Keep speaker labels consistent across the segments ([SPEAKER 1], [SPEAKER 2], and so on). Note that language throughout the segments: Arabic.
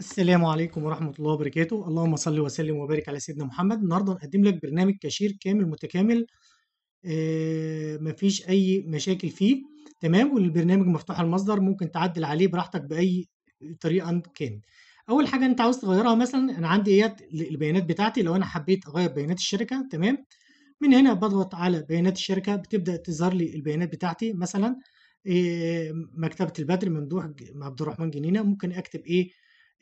[SPEAKER 1] السلام عليكم ورحمة الله وبركاته اللهم صل وسلم وبارك على سيدنا محمد النهاردة هنقدم لك برنامج كاشير كامل متكامل آه، مفيش أي مشاكل فيه تمام والبرنامج مفتوح المصدر ممكن تعدل عليه براحتك بأي طريقة كان أول حاجة أنت عاوز تغيرها مثلا أنا عندي إيات البيانات بتاعتي لو أنا حبيت أغير بيانات الشركة تمام من هنا بضغط على بيانات الشركة بتبدأ تظهر لي البيانات بتاعتي مثلا آه، مكتبة البدر ممدوح عبد الرحمن جنينة ممكن أكتب إيه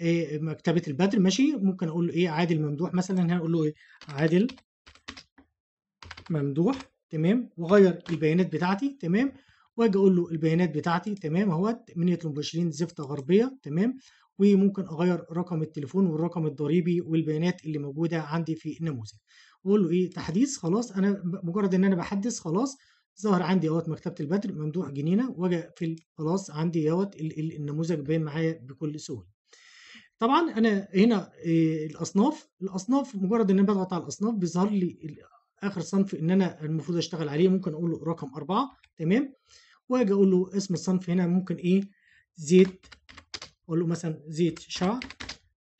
[SPEAKER 1] آه، مكتبه البدر ماشي ممكن اقول له ايه عادل ممدوح مثلا هنا اقول له ايه عادل ممدوح تمام واغير البيانات بتاعتي تمام واجي اقول له البيانات بتاعتي تمام اهوت منيه المباشرين زفته غربيه تمام وممكن اغير رقم التليفون والرقم الضريبي والبيانات اللي موجوده عندي في النموذج واقول له ايه تحديث خلاص انا مجرد ان انا بحدث خلاص ظهر عندي اهوت مكتبه البدر ممدوح جنينه واجي في خلاص عندي اهوت النموذج باين معايا بكل سهوله طبعا انا هنا إيه، الاصناف الاصناف مجرد ان انا بضغط على الاصناف بيظهر لي اخر صنف ان انا المفروض اشتغل عليه ممكن اقول له رقم أربعة تمام واجي اقول له اسم الصنف هنا ممكن ايه زيت اقول له مثلا زيت شعر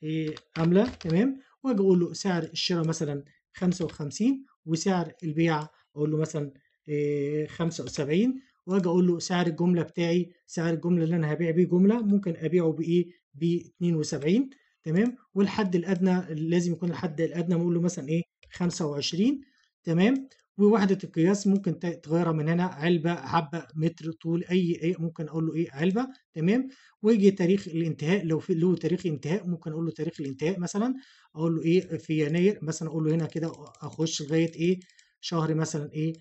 [SPEAKER 1] إيه عمله تمام واجي اقول له سعر الشراء مثلا 55 وسعر البيع اقول له مثلا إيه 75 واجي اقول له سعر الجمله بتاعي سعر الجمله اللي انا هبيع بيه جمله ممكن ابيعه بايه ب 72 تمام والحد الادنى لازم يكون الحد الادنى نقول له مثلا ايه 25 تمام ووحده القياس ممكن تغيرها من هنا علبه حبه متر طول اي ايه ممكن اقول له ايه علبه تمام ويجي تاريخ الانتهاء لو في له تاريخ انتهاء ممكن اقول له تاريخ الانتهاء مثلا اقول له ايه في يناير مثلا اقول له هنا كده اخش لغايه ايه شهر مثلا ايه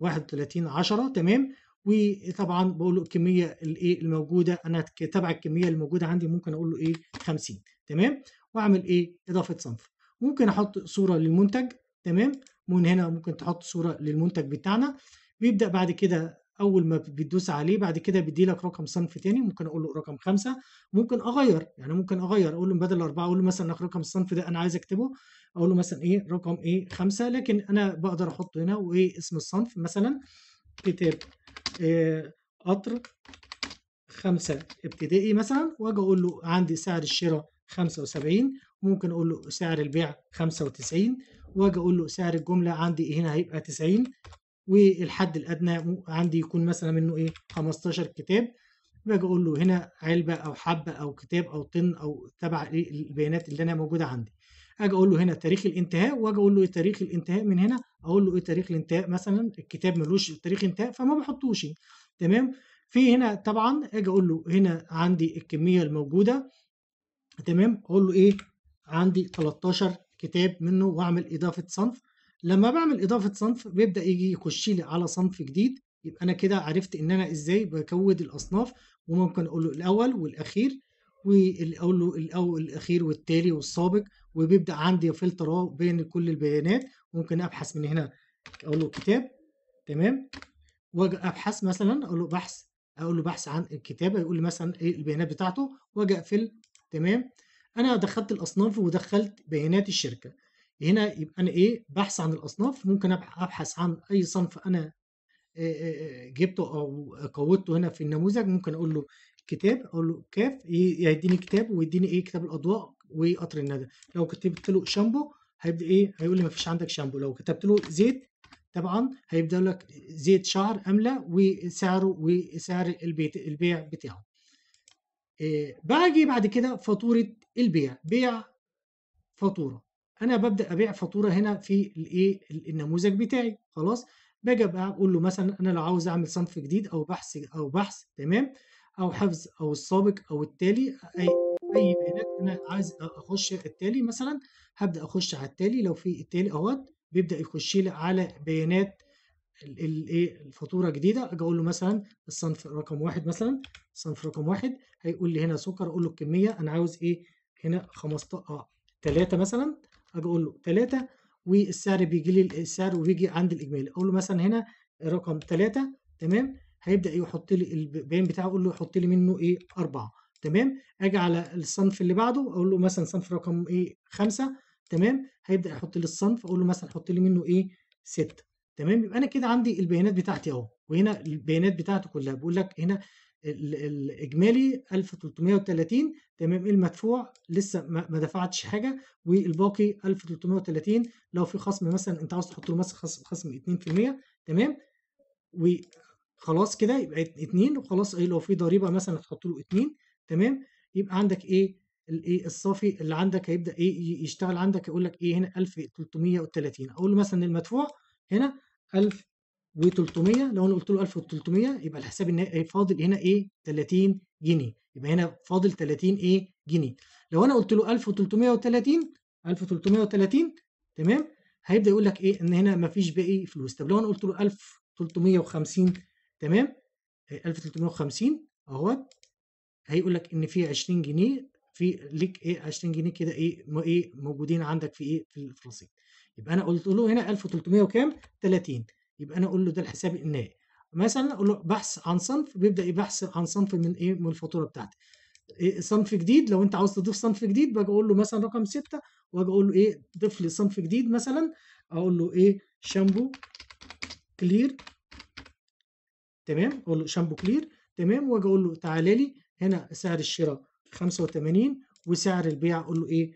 [SPEAKER 1] 31 10 تمام وطبعا بقول له الكميه الايه الموجوده انا تبع الكميه الموجوده عندي ممكن اقول له ايه 50 تمام واعمل ايه اضافه صنف ممكن احط صوره للمنتج تمام من هنا ممكن تحط صوره للمنتج بتاعنا بيبدا بعد كده اول ما بتدوس عليه بعد كده بيدي لك رقم صنف تاني ممكن اقول له رقم خمسة ممكن اغير يعني ممكن اغير اقول له بدل اربعة اقول له مثلا رقم الصنف ده انا عايز اكتبه اقول له مثلا ايه رقم ايه خمسة لكن انا بقدر احط هنا وايه اسم الصنف مثلا كتاب آه، قطر خمسة ابتدائي مثلا واجي اقول له عندي سعر الشراء خمسة وسبعين ممكن اقول له سعر البيع خمسة وتسعين واجي اقول له سعر الجملة عندي هنا هيبقى تسعين والحد الادنى عندي يكون مثلا منه ايه خمستاشر كتاب باجي اقول له هنا علبة او حبة او كتاب او طن او تبع البيانات اللي انا موجودة عندي اجي اقول له هنا تاريخ الانتهاء واجي اقول له تاريخ الانتهاء من هنا اقول له ايه تاريخ الانتهاء مثلا الكتاب ملوش تاريخ انتهاء فما بحطوش تمام في هنا طبعا اجي اقول له هنا عندي الكميه الموجوده تمام اقول له ايه عندي 13 كتاب منه واعمل اضافه صنف لما بعمل اضافه صنف بيبدا يجي يخش لي على صنف جديد يبقى انا كده عرفت ان انا ازاي بكود الاصناف وممكن اقول له الاول والاخير والاول الاول الاخير والتالي والسابق وبيبدا عندي فلتر بين كل البيانات ممكن ابحث من هنا اقول له كتاب تمام واجي ابحث مثلا اقول له بحث اقول له بحث عن الكتاب يقول لي مثلا ايه البيانات بتاعته واجي اقفل تمام انا دخلت الاصناف ودخلت بيانات الشركه هنا يبقى انا ايه بحث عن الاصناف ممكن ابحث عن اي صنف انا جبته او قوته هنا في النموذج ممكن اقول له كتاب اقول له كاف يديني كتاب ويديني ايه كتاب الاضواء وقطر الندى لو كتبت له شامبو هيبدا ايه هيقول لي مفيش عندك شامبو لو كتبت له زيت طبعا هيبدا لك زيت شعر املى وسعره وسعر البيت البيع بتاعه إيه باجي بعد كده فاتوره البيع بيع فاتوره انا ببدا ابيع فاتوره هنا في الايه النموذج بتاعي خلاص باجي بقول له مثلا انا لو عاوز اعمل صنف جديد او بحث او بحث تمام او حفظ او السابق او التالي اي اي بيانات انا عايز اخش التالي مثلا هبدا اخش على التالي لو في التالي اهوت بيبدا يخش لي على بيانات الايه الفاتوره جديده اجي اقول له مثلا الصنف رقم واحد مثلا الصنف رقم واحد هيقول لي هنا سكر اقول له الكميه انا عاوز ايه هنا 15 اه 3 مثلا اجي اقول له 3 والسعر بيجي لي السعر وبيجي عند الاجمالي اقول له مثلا هنا رقم 3 تمام هيبدا يحط لي البيان بتاعه اقول له حط لي منه ايه اربعه تمام اجي على الصنف اللي بعده اقول له مثلا صنف رقم ايه خمسه تمام هيبدا يحط لي الصنف اقول له مثلا حط لي منه ايه سته تمام يبقى انا كده عندي البيانات بتاعتي اهو وهنا البيانات بتاعته كلها بقول لك هنا الاجمالي 1330 تمام إيه المدفوع لسه ما دفعتش حاجه والباقي 1330 لو في خصم مثلا انت عاوز تحط له مثلا خصم 2% تمام خلاص كده يبقى اتنين وخلاص ايه لو في ضريبه مثلا هتحط له اتنين تمام يبقى عندك ايه الايه الصافي اللي عندك هيبدا ايه يشتغل عندك يقول لك ايه هنا 1330 اقول له مثلا المدفوع هنا 1300 لو انا قلت له 1300 يبقى الحساب النهائي إيه، فاضل هنا ايه 30 جنيه يبقى هنا فاضل 30 ايه جنيه لو انا قلت له 1330 1330 تمام هيبدا يقول لك ايه ان هنا مفيش باقي فلوس طب لو انا قلت له 1350 تمام 1350 آه، اهوت هيقول لك ان في 20 جنيه في ليك ايه 20 جنيه كده ايه ايه موجودين عندك في ايه في الرصيد يبقى انا قلت له هنا 1300 وكام 30 يبقى انا اقول له ده الحساب النهائي مثلا اقول له بحث عن صنف بيبدا يبحث عن صنف من ايه من الفاتوره بتاعتي إيه صنف جديد لو انت عاوز تضيف صنف جديد باجي اقول له مثلا رقم 6 واجي اقول له ايه ضيف لي صنف جديد مثلا اقول له ايه شامبو كلير تمام اقول له شامبو كلير تمام واجي اقول له تعالى لي هنا سعر الشراء 85 وسعر البيع اقول له ايه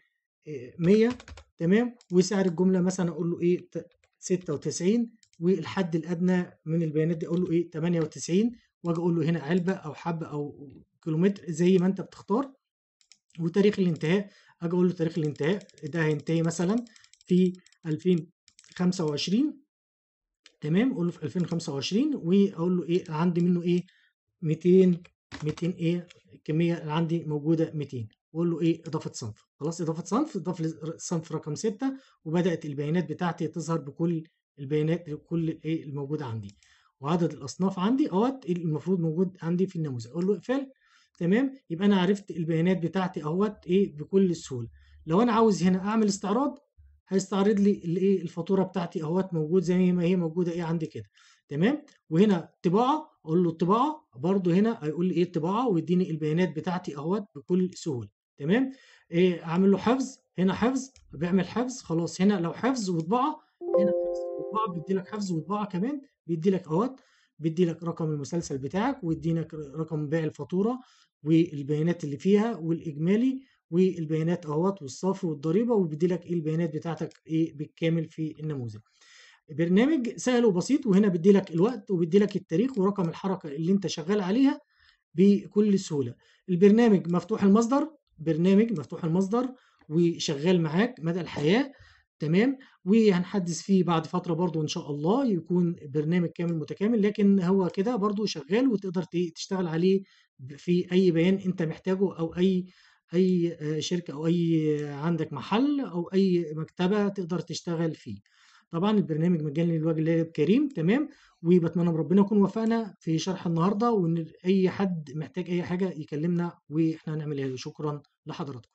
[SPEAKER 1] 100 آه، تمام وسعر الجمله مثلا اقول له ايه 96 والحد الادنى من البيانات دي اقول له ايه 98 واجي اقول له هنا علبه او حبه او كيلومتر زي ما انت بتختار وتاريخ الانتهاء اجي اقول له تاريخ الانتهاء ده هينتهي مثلا في 2025 تمام اقول له في 2025 واقول له ايه عندي منه ايه 200 200 ايه الكميه اللي عندي موجوده 200 واقول له ايه اضافه صنف خلاص اضافه صنف اضاف صنف رقم 6 وبدات البيانات بتاعتي تظهر بكل البيانات كل الايه الموجوده عندي وعدد الاصناف عندي اهوت المفروض موجود عندي في النموذج اقول له اقفل تمام يبقى انا عرفت البيانات بتاعتي اهوت ايه بكل سهوله لو انا عاوز هنا اعمل استعراض هيستعرض لي الايه الفاتوره بتاعتي اهوت موجود زي ما هي موجوده ايه عندي كده تمام وهنا طباعه اقول له الطباعه برده هنا هيقول لي ايه الطباعه ويديني البيانات بتاعتي اهوت بكل سهوله تمام ايه اعمل له حفظ هنا حفظ بيعمل حفظ خلاص هنا لو حفظ وطباعه هنا حفظ وطباعه بيدي لك حفظ وطباعه كمان بيدي لك اهوت بيدي لك رقم المسلسل بتاعك ويدينك رقم بيع الفاتوره والبيانات اللي فيها والاجمالي والبيانات اهوت والصافي والضريبه وبيدي لك ايه البيانات بتاعتك ايه بالكامل في النموذج برنامج سهل وبسيط وهنا بيدي لك الوقت وبيدي لك التاريخ ورقم الحركه اللي انت شغال عليها بكل سهوله البرنامج مفتوح المصدر برنامج مفتوح المصدر وشغال معاك مدى الحياه تمام وهنحدث فيه بعد فترة برضو إن شاء الله يكون برنامج كامل متكامل لكن هو كده برضو شغال وتقدر تشتغل عليه في أي بيان أنت محتاجه أو أي اي آه، شركه او اي عندك محل او اي مكتبه تقدر تشتغل فيه طبعا البرنامج مجاني للوجه الله الكريم تمام وبتمنى من ربنا يكون وفقنا في شرح النهارده وان اي حد محتاج اي حاجه يكلمنا واحنا هنعمل شكرا لحضراتكم